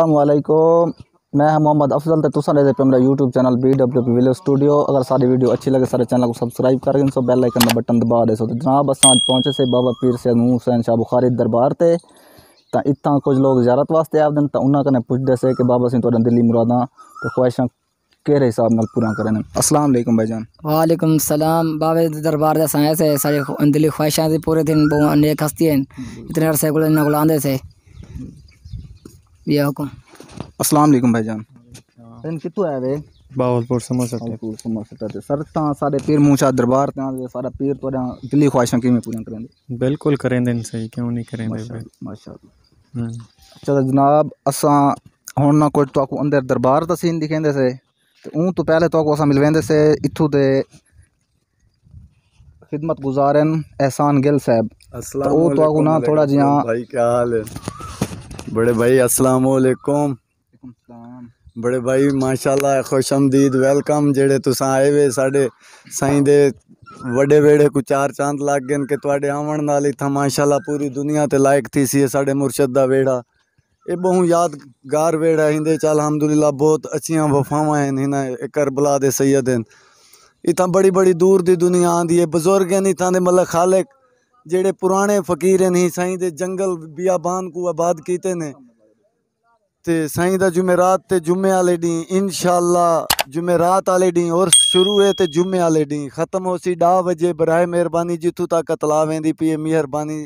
असलकुम मैं हूं मोहम्मद अफजल तो तुसा रहते पे मेरा YouTube channel B W P willow studio अगर सारी वीडियो अच्छी लगे सारे चैनल को सब्सक्राइब करके सो बेल आइकन का बटन दबा दे सो तो जनाब अस अज पहुंचे से बाबा पीर सैद हुसैन शाह बुखारी दरबार से तो इतना कुछ लोग ज्यारत वास्ते आते हैं तो उन्होंने पूछते से कि बाबा सिंह दिल्ली मुरादा तो ख्वाहिशा कहिड़े हिसाब नाल पूरा करें असलम भाई जान वालेकुम सलाम बाबे दरबार से सारी दिल्ली ख्वाहिशा पूरे दिन बहुत नेक हस्ती हैं इतने अरसे को आते से या हुकुम अस्सलाम वालेकुम भाईजान इन कितो आए वे बावलपुर समोसा बावलपुर समोसा ते सर ता सारे पीर मूछा दरबार ता सारा पीर तो दिल्ली ख्वाहिशां किवें पूरी करेंदे बिल्कुल करेंदे सही क्यों नहीं करेंदे माशाल्लाह अच्छा जनाब असा ਹੁਣ ਨਾ ਕੋਈ तो ਅੰਦਰ ਦਰਬਾਰ ਦਾ ਸੀਨ ਦਿਖੇਂਦੇ ਸੇ ਤੇ तो ਤੋਂ तो ਤੁਹਾਨੂੰ ਅਸਾਂ ਮਿਲਵੇਂਦੇ ਸੇ ਇੱਥੋਂ ਦੇ ਖਿਦਮਤ ਗੁਜ਼ਾਰਨ ਅਹਿਸਾਨ ਗਿੱਲ ਸਾਹਿਬ ਅਸਲਾਮ तो तो ਨਾ ਥੋੜਾ ਜਿਹਾ ਭਾਈ ਕੀ ਹਾਲ ਹੈ बड़े भाई अस्सलाम वालेकुम बड़े भाई माशाल्लाह खुश आमदीद वेलकम जेड़े तुस आए हुए साढ़े साईं दे ਵੱਡੇ ਵੇੜੇ ਕੋ ਚਾਰ ਚੰਦ ਲੱਗ ਗਏ ਕਿ ਤੁਹਾਡੇ ਆਉਣ ਨਾਲ ਇਥਾ ਮਾਸ਼ਾਅੱਲਾ ਪੂਰੀ ਦੁਨੀਆ ਤੇ ਲਾਇਕ ਥੀ ਸੀ ਸਾਡੇ ਮੁਰਸ਼ਦ ਦਾ ਵੇੜਾ ਇਹ ਬਹੁ ਯਾਦਗਾਰ ਵੇੜਾ ਹਿੰਦੇ ਚ ਅਲਹਮਦੁਲਿਲਾ ਬਹੁਤ ਅੱਛੀਆਂ ਵਫਾਵਾਂ ਹਨ ਇਹਨਾਂ ਕਰਬਲਾ ਦੇ ਸੈਦ ਹਨ ਇਥਾ ਬੜੀ ਬੜੀ ਦੂਰ ਦੀ ਦੁਨੀਆ ਆਂਦੀ ਹੈ ਬਜ਼ੁਰਗ ਹਨ ਇਥਾ ਦੇ ਮਲਕ ਖਾਲਕ जेड़े पुराने फकीर नहीं साई के जंगल बियाबान को आबाद किए ने ते साई का जुमेरात ते जुमे आले डी इन जुमेरात आले डी और शुरू है ते जुमे आले डी खत्म हो सी डा बजे बराए मेहरबानी जितू तक अतला वेंदी पी मेहरबानी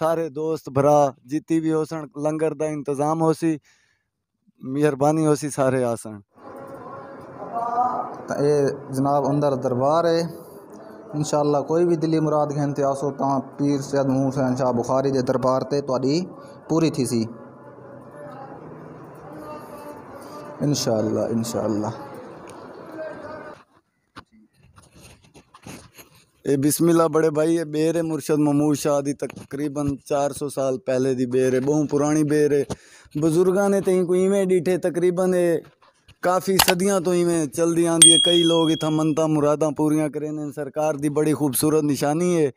सारे दोस्त भरा जीती भी हो सन लंगर का इंतजाम हो सी मेहरबानी हो सी सारे आसन ये जनाब अंदर दरबार है इंशाला कोई भी दिल्ली मुराद गहन से आसो पीर सैद मूह सैन शाह बुखारी के दरबार से थोड़ी पूरी थी सी इंशाला इंशाला ये बिस्मिल्ला बड़े भाई ये बेर है मुर्शद महमूद शाह की तकरीबन चार सौ साल पहले की बेर है बहु पुरानी बेर है बुजुर्गों ने तो इवें डीठे तकरीबन काफ़ी ਸਦੀਆਂ तो ਇਵੇਂ ਚਲਦੀ ਆਂਦੀ है कई लोग इतना ਮੰਤਾ मुरादा ਪੂਰੀਆਂ ਕਰੇ ਨੇ ਸਰਕਾਰ ਦੀ ਬੜੀ ਖੂਬਸੂਰਤ ਨਿਸ਼ਾਨੀ ਹੈ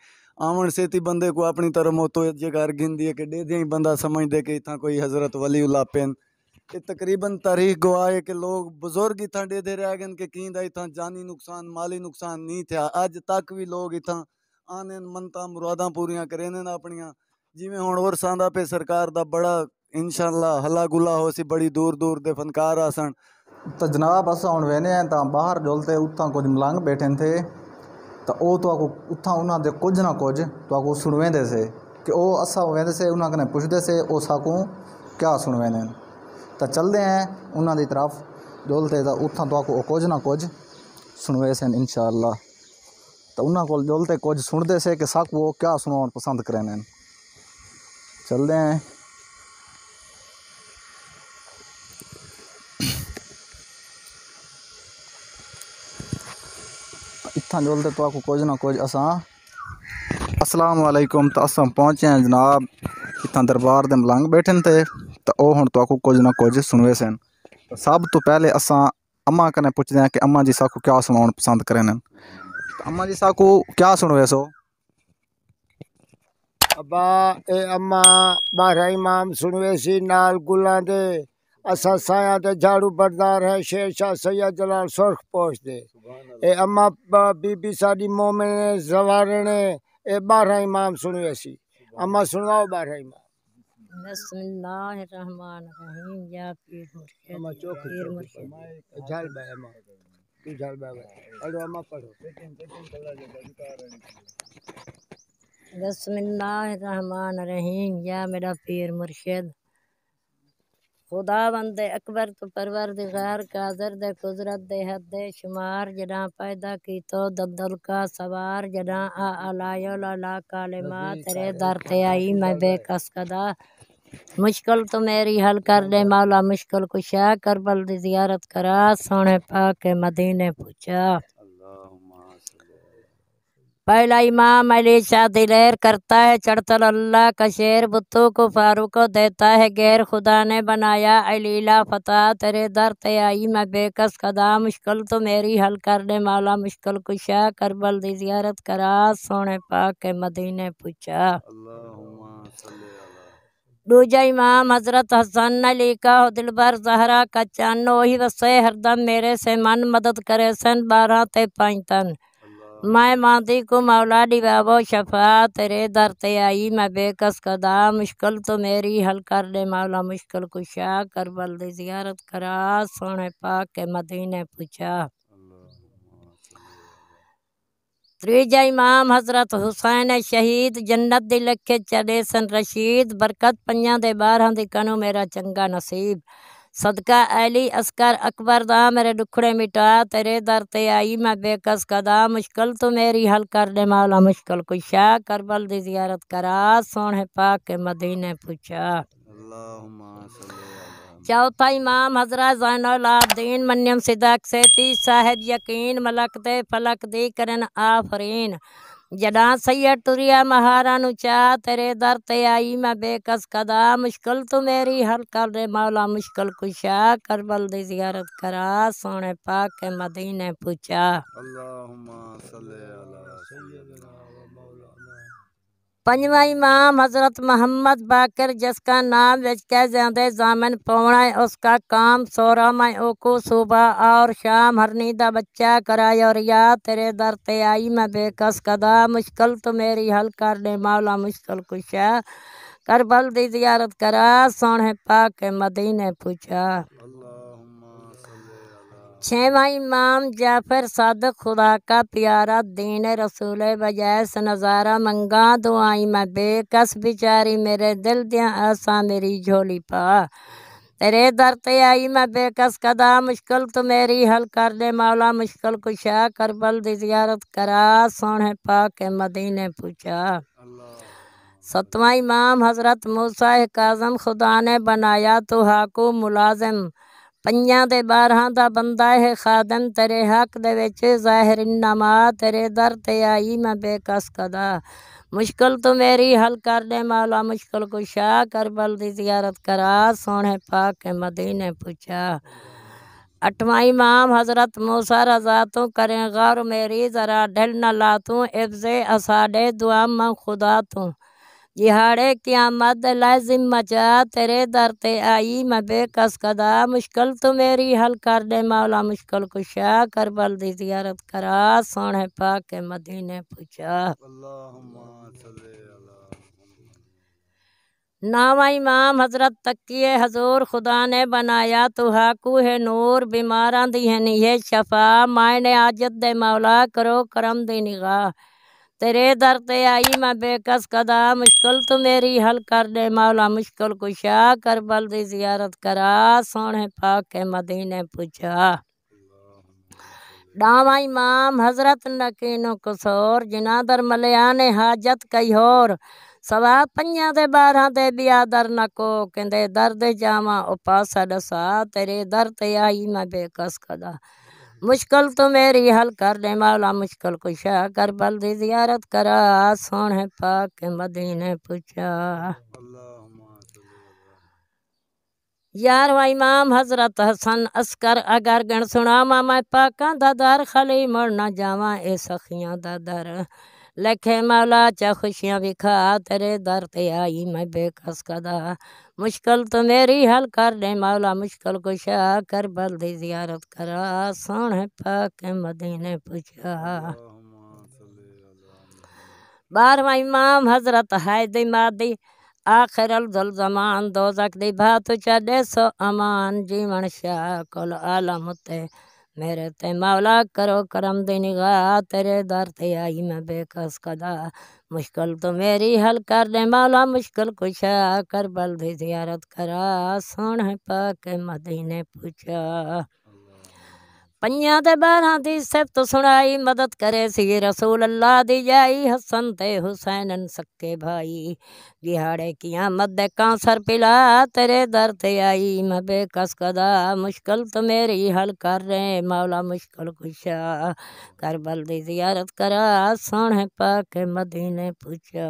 ਆਵਣ ਸੇਤੀ ਬੰਦੇ ਕੋ ਆਪਣੀ ਤਰ੍ਹਾਂ ਮੋਤੋ ਜਗਾਰ ਗਿੰਦੀ ਹੈ ਕਿ ਡੇਦੇ ਹੀ ਬੰਦਾ ਸਮਝਦੇ ਕਿ ਇਥਾਂ ਕੋਈ ਹਜ਼ਰਤ ਵਲੀ ਉਲਾ ਪੈਨ तकरीबन तारीख गवाह है कि लोग बुजुर्ग इतना दे रह गए कि कहीं इतना जानी नुकसान माली नुकसान नहीं थे अज तक भी लोग इतना आने मनता मुरादा पूरिया करें अपन जिमें हूँ और सांदा पे सरकार का बड़ा इनशाला हला गुला हो सी बड़ी दूर दूर के फनकार आ सन तो जनाब अस हम वेने तो बहर डोलते उतना कुछ मलंग बैठे थे तो वो तो आपको उतना उन्होंने कुछ ना कुछ तो आपको सुनवेंदे से कि वो असा वेंदे से उन्होंने पुछते से वो साकू क्या सुनवेंदे तो चलते हैं उन्होंने तरफ डोलते तो उतना तो आपको कुछ ना कुछ सुनवे से इन शाला तो उन्होंने को डोलते कुछ सुनते से कि साकू वो क्या सुनवा पसंद करें चलते हैं हथा जोल तो आपको कुछ ना कुछ असा वालेकुम तो अस पहुंचे हैं जनाब इतना दरबार के मलंग बैठे थे तो वह हूँ तो कुछ ना कुछ सुनवे सन सब तो पहले अस अम्मा कने पुछते हैं कि अम्मा जी साकू क्या सुना पसंद करें तो अम्मा जी साकू क्या सुनवे सो अबा ए अम्मा बारह इमाम सुनवे सी नाल गुलां दे असा साया ते झाड़ू बरदार है शेर शाह सैया जलाल सुरख पोश दे ए अम्मा बीबी साडी मोमिन ने जवारे ने ए बारह इमाम सुनियो ऐसी अम्मा सुनवाओ बारह इमाम रहमान रहीम या मेरा पीर मुर्शिद खुदा बंद अकबर तो परवर दिगार कादर दे कुदरत दे हद दे शुमार जना पैदा की तो ददल का सवार जना आ अलायो लाला माँ तेरे दर ते आई मैं बेकस कदा मुश्किल तो मेरी हल कर दे मौला मुश्किल कुशा करबल दी जियारत करा सोने पा के मदीने पूछा पहला इमाम अली शाह दिलेर करता है चढ़तल अल्लाह का शेर बुतों को फारू को देता है गैर खुदा ने बनाया अलीला फतेह तेरे दर ते आई मैं बेकस कदा मुश्किल तो मेरी हल कर दे माला मुश्किल कुशा करबल दी जियारत करा सोने पा के मदीने पूछा दूजा इमाम हजरत हसन अली का दिलबर जहरा का चन ओही वसे हरदम मेरे से मन मदद करे सन बारह ते पाँच तन मैं मानती को मौला डिबाबो शफा तेरे दर ते आई मैं बेकस कदा मुश्किल तो मेरी हल कर दे मौला मुश्किल कुशा कर बल दियारत जियारत करा सोने पाक के मदीने पूछा त्रीजा इमाम हजरत हुसैन शहीद जन्नत दी लखे चले सन रशीद बरकत पंजा दे बारह दिकनों मेरा चंगा नसीब सदका अली असकर अकबर दा मेरे दुखड़े मिटा तेरे दर ते आई मैं बेकस कदा मुश्किल तो मेरी हल कर दे मौला मुश्किल शाह करबल दी जियारत करा सोने पाक के मदीने पूछा चौथा इमाम हजरा दीन मनियम सिदक से ती साहेब यकीन मलक दे फलक दी करन आफरीन जडा सैयद तुरिया महारा नु चाह तेरे दर ते आई मैं बेकस कदा मुश्किल तू तो मेरी हल कर दे मौला मुश्किल कुशा करबल दी जियारत करा सोने पाक मदीने पूछा पंजवा इमाम हज़रत मोहम्मद बाकर जिसका नाम विचके ज्यादा जामन पौना है उसका काम सोरा में ओको सुबह और शाम हरनी दा बच्चा कराए और या तेरे दर ते आई मैं बेकस कदा मुश्किल तो मेरी हल कर दे मौला मुश्किल कुशा करबल दी जियारत करा सोने पाक मदीने पूछा भाई इमाम जाफर सादक खुदा का प्यारा दीन रसूल बजैस नज़ारा मंगा दुआई मैं बेकस बिचारी मेरे दिल दिया आसा मेरी झोली पा तेरे दर ते आई मैं बेकस कदा मुश्किल तो मेरी हल कर दे मौला मुश्किल कुशा करबल दी जियारत करा सोने पा के मदीने पूछा सतवा इमाम हजरत मूसा काजम खुदा ने बनाया तो हाकू मुलाजम पंजा दे बारह का बंदा है खादन तेरे हक ਦੇ ਵਿੱਚ ਜ਼ਾਹਿਰ ਇਨਾਮਾ ਤੇਰੇ ਦਰ ਤੇ ਆਈ ਮੈਂ मुश्किल तो मेरी हल कर दे मौला मुश्किल को शाह बल की जियारत करा सोने पाक के मदीने पूछा अठवा इमाम हज़रत मूसा रजा तू करें गौर मेरी ज़रा ढिल न ला तू एब्ज़े असाडे दुआ मैं खुदा तू जिहाड़े क्यामत लाजिम मचा तेरे दर ते आई मैं बेकस कदा मुश्किल तो मेरी हल कर दे मौला मुश्किल कुशा कर बल दी जियारत करा सोने पा के मदीने पूछा नामा इमाम हजरत तकिए हजूर खुदा ने बनाया तुहाकू है नूर बीमारा दी है नीहे शफा मायने आजत दे मौला करो करम दी निगाह तेरे दर ते आई मैं बेकस कदा मुश्किल तू तो मेरी हल कर दे मौला मुश्किल कुशा कर बल दी जियारत करा सोने पाके मदीने पूछा डावा इमाम हजरत नकीनो कसोर जिना दर मलिया ने हाजत कई होर सवा पंजा दे बारह दे बिया दर नको कहते दर दे जावा उपासा दसा तेरे दर ते आई मैं बेकस कदा मुश्किल तो मेरी हल कर दे मौला मुश्किल कुशा कर बल दी जियारत करा सोने पाक मदीने पूछा यार इमाम हजरत हसन असकर अगर गण सुनावा मैं पाका दर खली मुड़ ना जावा ए सखियां दर लखे मौला चा खुशियाँ भी खा तेरे दर ते आई मैं बेकस कदा मुश्किल तो मेरी हल कर दे मौला मुश्किल को शाह कर बल दी जियारत करा सोने पाक मदीने पूछा बारवा इमाम हजरत दी मादी आखिर अल जमान दो जक दी भात चढ़े सो अमान जीवन शाह कुल आलम ते मेरे ते मौला करो करम दिनगा तेरे दर ते आई मैं बेकस कदा मुश्किल तो मेरी हल कर दे मौला मुश्किल कुछ कर बल दी जियारत करा सोने पाके मदीने पूछा पारा सिफत सुनाई मदद करे सी रसूल अल्लाह दी जाई हसन ते हुसैन सके भाई दिहाड़े किया मद कांसर पिला तेरे दर ते आई मबे कसकदा मुश्किल तो मेरी हल कर रहे मौला मुश्किल खुशा कर बल दी जियारत करा सोने पाके मदी ने पूछा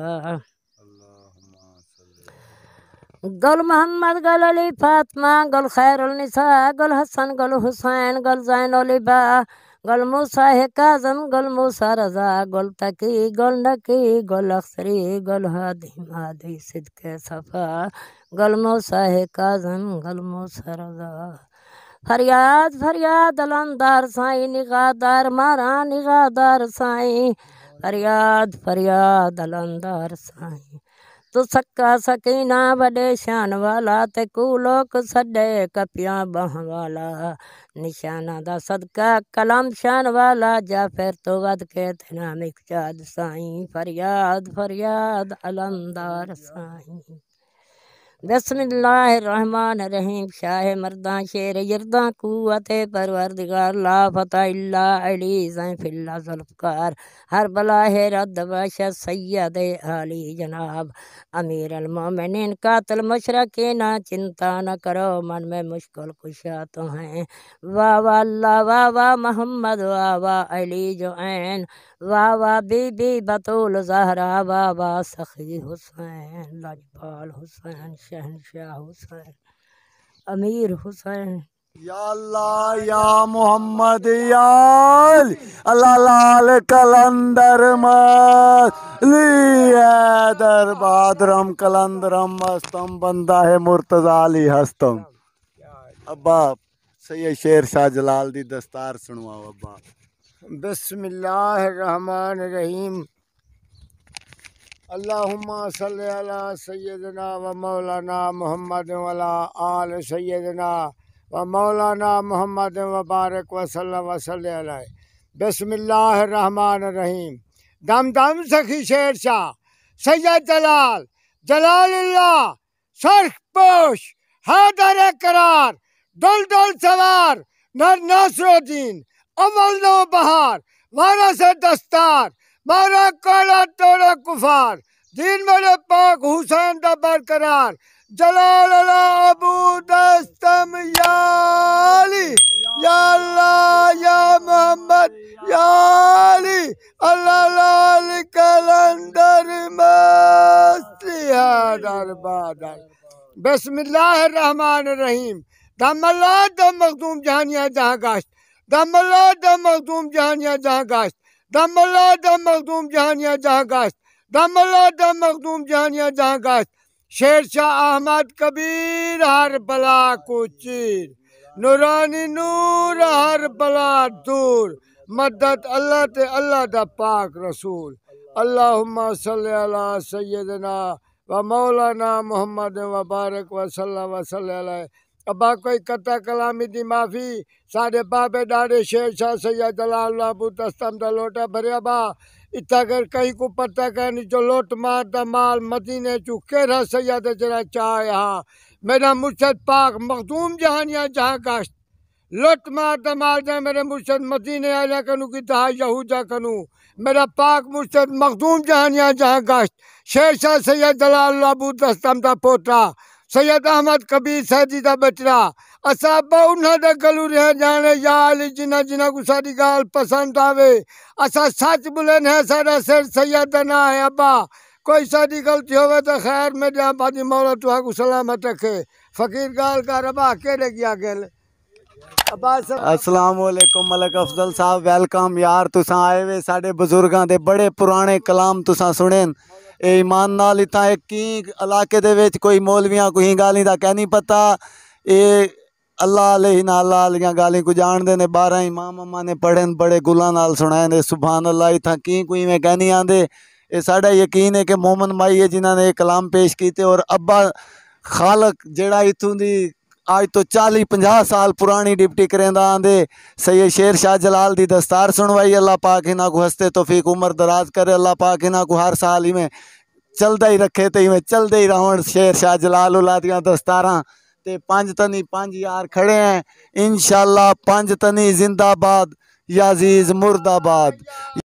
गल मोहम्मद गल अली फातमा खैर निसा गुल हसन गुल हुसैन गुल जैनबा गल मूसा काजम गल मूसा रजा गल तकी गल नकी गल अक्सरी गल हादी मादी के सफ़ा गल मूसा काजम गल मूसा रजा फरियाद फरियाद अलंदार साई निगादार मारा निगादार साई फरियाद फरियाद अलंदार साई तो सकीना वॾे शान वाला ते कूलोक सॾे कपिया बाह वाला निशाना दा सदका कलम शान वाला जा फिर तो वद के तना मिकजाद साई फरियाद फरियाद अलमदार साई बसमिल्लाहमान रहीम शाह मरदा शेर यरदा कुत परवरदगार ला फ़तह अली फ़िल्ला जुल्फ़ार हर बला है रद बाशा सैद आली जनाब अमीर अलमोमिन कातल मशरक़ के ना चिंता न करो मन में मुश्किल खुशा तो हैं वाह वाह अल्लाह वाह वाह मोहम्मद वाह वाह अली जो ऐन वाह वाह बीबी बतूल जहरा वाह वाह सखी हुसैन लजपाल हुसैन शहनशाह हुसैन अमीर हुसैन या या मोहम्मद याल अल्लाह लाल कलंदर मदर बादरम कलंदरम मस्तम बंदा है मुर्तजा अली हस्तम अब्बा सही है शेर शाह जलाल दी दस्तार सुनवाओ अब्बा बिस्मिल्लाह अल्लाहुम्मा सल्ली अला सैदना व मौलाना मोहम्मद वाला आल सैदना व मौलाना मोहम्मद वबारक वसल्लम वसल बसमिल्लाहमान रहीम दम दम सखी शेर शाह सैयद जलाल जलाल्ला सर्ख पोश हैदर करार डुल डुल सवार नर नासरुद्दीन अमल नो बहार वारस दस्तार मारा काला तोड़ा कुफार दिन मेरे पाक हुसैन का बरकरार जलाल अला अबू दस्तम याली या अल्लाह या मोहम्मद याली अल्लाह लाल कलंदर मस्ती है दरबार रहमान रहीम दमल्ला दम मखदूम जहानिया जहाँ गाश्त दमल्ला दम मखदूम जहानिया जहाँ गाश्त दमल्ला दम मखदूम जहानिया जहाँ गाश्त दमल्ला दम मखदूम जहानिया जहाँ गाश्त शेर शाह अहमद कबीर हर बला को चीर नूरानी नूर हर बला दूर मदद अल्लाह ते अल्लाह दा पाक रसूल अल्लाहुम्मा सल्ली अला सैयदना व मौलाना मोहम्मद वबारक वसल्लम वसल अबा कोई कत्ता कलामी दी माफी साढ़े बाबे डाड़े शेर शाह सैयद दलाल नाबू दस्तम द लोटा भरिया बा इतना कर कहीं को पता करनी जो लोट मार द माल मदीने चू केरा सैयद जरा चाय यहाँ मेरा मुर्शद पाक मखदूम जहानिया जहाँ काश्त लोट मार माल जाए मेरे मुर्शद मदीने आया कनू की तहा यहूजा कनू मेरा पाक मुर्शद मखदूम जहानिया जहाँ काश्त शेर शाह सैयद दलाल नाबू दस्तम द पोता सैयद अहमद कबीर साहब जी का बचड़ा असा बहुत दे गलू रहे जाने याल जिना जिना को सारी गाल पसंद आवे असा सच बोले ना सारा सिर सैयद ना है अब्बा कोई सारी गलती होवे तो खैर में जा जी मौला तुहा को सलामत रखे फकीर गाल का रबा के गया गया असलम मलिक अफजल साहब वेलकम यार तुसा आए हुए साढ़े बुजुर्गों के बड़े पुराने कलाम तुसा सुने ईमान नाल इतना एक की इलाके कोई मौलवियां कुछ गाल नहीं कह नहीं पता ए अल्लाह ही ना अल्लाह आलिया गाल कुछ जानते ने बारह इमाम अम्मा ने पढ़े बड़े गुलों सुनाए ने सुबह अल्लाह इतना की कुछ में कह नहीं ये साढ़ा यकीन है कि मोमन माई है जिन्होंने कलाम पेश किए और अब्बा खालक जड़ा इतों की आज तो चाली पंजा साल पुरानी डिप्टी करेंदा आंदे सैयद शेर शाह जलाल दी दस्तार सुनवाई अल्लाह पाक इन्हों को हंसते तोफीक उम्र दराज करे अल्लाह पाक इन्हों को हर साल इवें चलता ही रखे तो इवें चलते ही रहो शेर शाह जलाल उला दियाँ दस्तारा तो पंज तनी पंज यार खड़े हैं इन पंज तनी जिंदाबाद याजीज मुर्दाबाद